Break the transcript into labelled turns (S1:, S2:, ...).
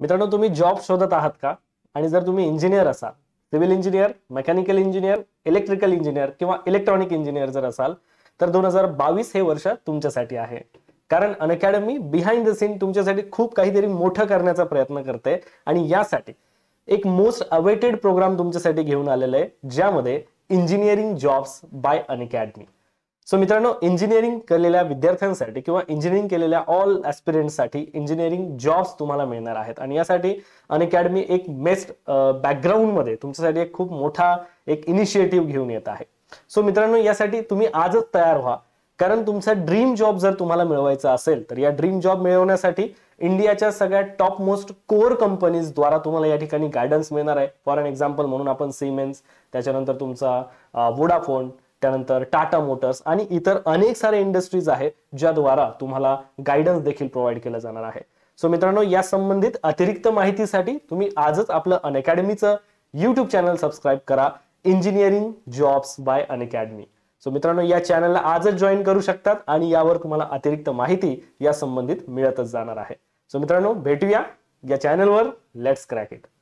S1: मित्रांनो तुम्ही जॉब शोधत आहात का आणि जर तुम्ही इंजिनियर असाल civil engineer mechanical engineer electrical engineer किंवा इलेक्ट्रॉनिक इंजिनियर जर असाल तर दोन हजार बावीस हे वर्ष तुमच्यासाठी आहे कारण अनअकॅडमी बिहाइंड द सीन तुमच्यासाठी खूप काहीतरी मोठं करण्याचा प्रयत्न करते आणि यासाठी एक मोस्ट अवेटेड प्रोग्राम तुमच्यासाठी घेऊन आलेला आहे ज्यामध्ये engineering jobs by Unacademy so मित्रांनो इंजिनिअरिंग केलेल्या विद्यार्थ्यांसाठी किंवा इंजिनिअरिंग केलेल्या ऑल ऍस्पिरियंटसाठी इंजिनिअरिंग जॉब्स तुम्हाला मिळणार आहेत आणि यासाठी अनअकॅडमी एक बेस्ट बॅकग्राऊंडमध्ये तुमच्यासाठी एक खूप मोठा एक इनिशिएटिव्ह घेऊन येत आहे सो मित्रांनो यासाठी तुम्ही आजच तयार व्हा कारण तुमचा ड्रीम जॉब जर तुम्हाला मिळवायचा असेल तर या ड्रीम जॉब मिळवण्यासाठी इंडियाच्या सगळ्यात टॉप मोस्ट कोर कंपनीज द्वारा तुम्हाला या ठिकाणी गायडन्स मिळणार आहे फॉर अन एक्झाम्पल म्हणून आपण सिमेन्स त्याच्यानंतर तुमचा वोडाफोन त्यानंतर टाटा मोटर्स आणि इतर अनेक सारे इंडस्ट्रीज आहेत ज्याद्वारा तुम्हाला गायडन्स देखील प्रोव्हाइड केलं जाणार आहे सो मित्रांनो या संबंधित अतिरिक्त माहितीसाठी तुम्ही आजच आपलं अनअकॅडमीचं युट्यूब चॅनल सबस्क्राईब करा engineering jobs by Unacademy so मित्रांनो या चॅनलला आजच जॉईन करू शकतात आणि यावर तुम्हाला अतिरिक्त माहिती या संबंधित मिळतच जाणार आहे सो मित्रांनो भेटूया या चॅनलवर लेट्स क्रॅक इट